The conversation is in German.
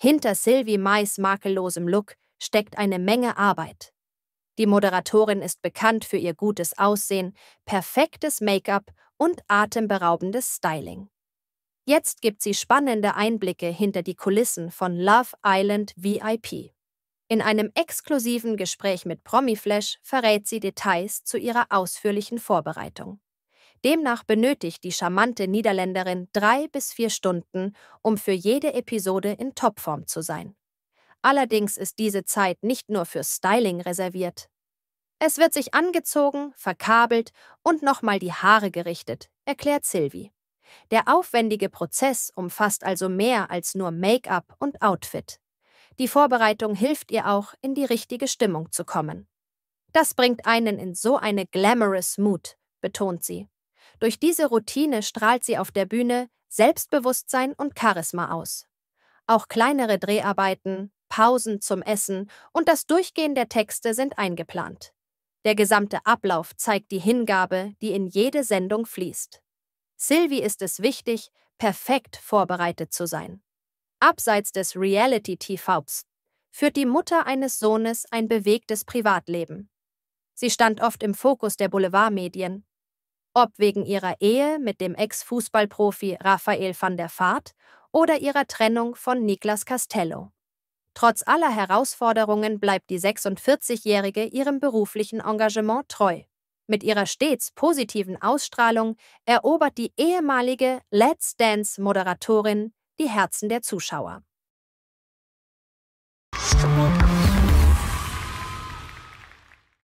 Hinter Sylvie Mais makellosem Look steckt eine Menge Arbeit. Die Moderatorin ist bekannt für ihr gutes Aussehen, perfektes Make-up und atemberaubendes Styling. Jetzt gibt sie spannende Einblicke hinter die Kulissen von Love Island VIP. In einem exklusiven Gespräch mit Promiflash verrät sie Details zu ihrer ausführlichen Vorbereitung. Demnach benötigt die charmante Niederländerin drei bis vier Stunden, um für jede Episode in Topform zu sein. Allerdings ist diese Zeit nicht nur für Styling reserviert. Es wird sich angezogen, verkabelt und nochmal die Haare gerichtet, erklärt Sylvie. Der aufwendige Prozess umfasst also mehr als nur Make-up und Outfit. Die Vorbereitung hilft ihr auch, in die richtige Stimmung zu kommen. Das bringt einen in so eine glamorous Mood, betont sie. Durch diese Routine strahlt sie auf der Bühne Selbstbewusstsein und Charisma aus. Auch kleinere Dreharbeiten, Pausen zum Essen und das Durchgehen der Texte sind eingeplant. Der gesamte Ablauf zeigt die Hingabe, die in jede Sendung fließt. Sylvie ist es wichtig, perfekt vorbereitet zu sein. Abseits des Reality-TVs führt die Mutter eines Sohnes ein bewegtes Privatleben. Sie stand oft im Fokus der Boulevardmedien, ob wegen ihrer Ehe mit dem Ex-Fußballprofi Raphael van der Vaart oder ihrer Trennung von Niklas Castello. Trotz aller Herausforderungen bleibt die 46-Jährige ihrem beruflichen Engagement treu. Mit ihrer stets positiven Ausstrahlung erobert die ehemalige Let's Dance-Moderatorin die Herzen der Zuschauer.